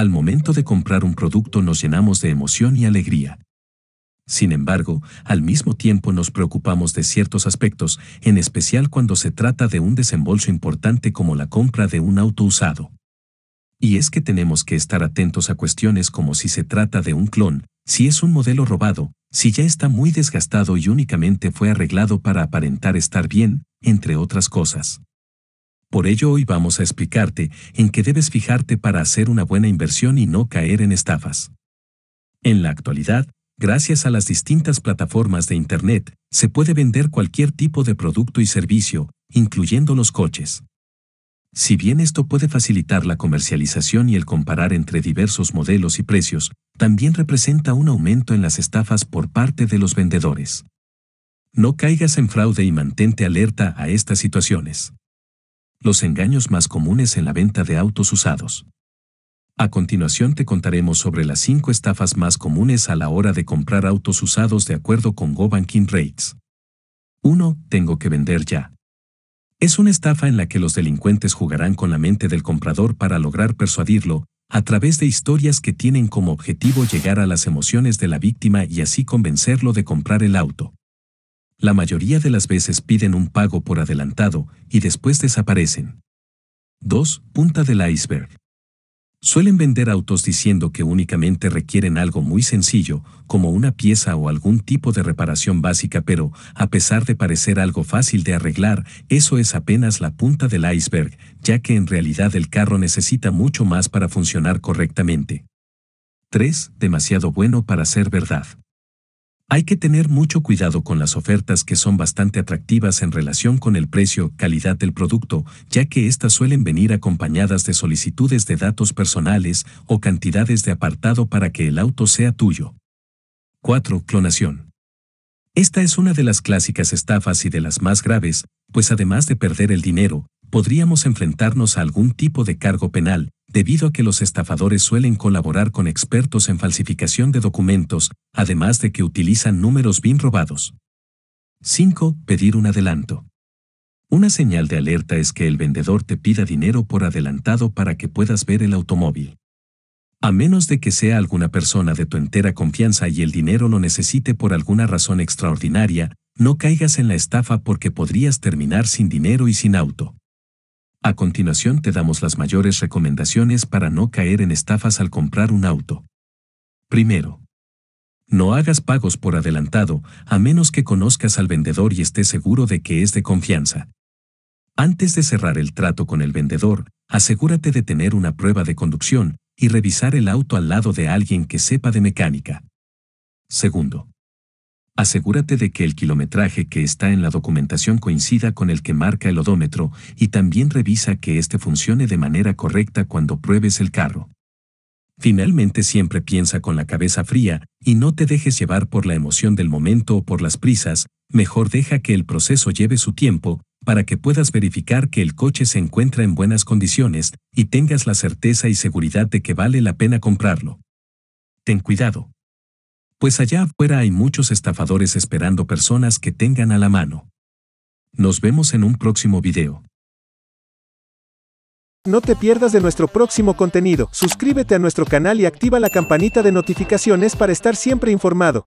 Al momento de comprar un producto nos llenamos de emoción y alegría. Sin embargo, al mismo tiempo nos preocupamos de ciertos aspectos, en especial cuando se trata de un desembolso importante como la compra de un auto usado. Y es que tenemos que estar atentos a cuestiones como si se trata de un clon, si es un modelo robado, si ya está muy desgastado y únicamente fue arreglado para aparentar estar bien, entre otras cosas. Por ello hoy vamos a explicarte en qué debes fijarte para hacer una buena inversión y no caer en estafas. En la actualidad, gracias a las distintas plataformas de Internet, se puede vender cualquier tipo de producto y servicio, incluyendo los coches. Si bien esto puede facilitar la comercialización y el comparar entre diversos modelos y precios, también representa un aumento en las estafas por parte de los vendedores. No caigas en fraude y mantente alerta a estas situaciones los engaños más comunes en la venta de autos usados. A continuación te contaremos sobre las 5 estafas más comunes a la hora de comprar autos usados de acuerdo con Go Rates. 1. Tengo que vender ya. Es una estafa en la que los delincuentes jugarán con la mente del comprador para lograr persuadirlo, a través de historias que tienen como objetivo llegar a las emociones de la víctima y así convencerlo de comprar el auto la mayoría de las veces piden un pago por adelantado y después desaparecen. 2. Punta del iceberg. Suelen vender autos diciendo que únicamente requieren algo muy sencillo, como una pieza o algún tipo de reparación básica, pero, a pesar de parecer algo fácil de arreglar, eso es apenas la punta del iceberg, ya que en realidad el carro necesita mucho más para funcionar correctamente. 3. Demasiado bueno para ser verdad. Hay que tener mucho cuidado con las ofertas que son bastante atractivas en relación con el precio, calidad del producto, ya que éstas suelen venir acompañadas de solicitudes de datos personales o cantidades de apartado para que el auto sea tuyo. 4. Clonación. Esta es una de las clásicas estafas y de las más graves, pues además de perder el dinero, podríamos enfrentarnos a algún tipo de cargo penal, debido a que los estafadores suelen colaborar con expertos en falsificación de documentos, además de que utilizan números bien robados. 5. Pedir un adelanto. Una señal de alerta es que el vendedor te pida dinero por adelantado para que puedas ver el automóvil. A menos de que sea alguna persona de tu entera confianza y el dinero lo necesite por alguna razón extraordinaria, no caigas en la estafa porque podrías terminar sin dinero y sin auto. A continuación te damos las mayores recomendaciones para no caer en estafas al comprar un auto. Primero, no hagas pagos por adelantado a menos que conozcas al vendedor y estés seguro de que es de confianza. Antes de cerrar el trato con el vendedor, asegúrate de tener una prueba de conducción y revisar el auto al lado de alguien que sepa de mecánica. Segundo, Asegúrate de que el kilometraje que está en la documentación coincida con el que marca el odómetro y también revisa que éste funcione de manera correcta cuando pruebes el carro. Finalmente siempre piensa con la cabeza fría y no te dejes llevar por la emoción del momento o por las prisas, mejor deja que el proceso lleve su tiempo para que puedas verificar que el coche se encuentra en buenas condiciones y tengas la certeza y seguridad de que vale la pena comprarlo. Ten cuidado pues allá afuera hay muchos estafadores esperando personas que tengan a la mano. Nos vemos en un próximo video. No te pierdas de nuestro próximo contenido, suscríbete a nuestro canal y activa la campanita de notificaciones para estar siempre informado.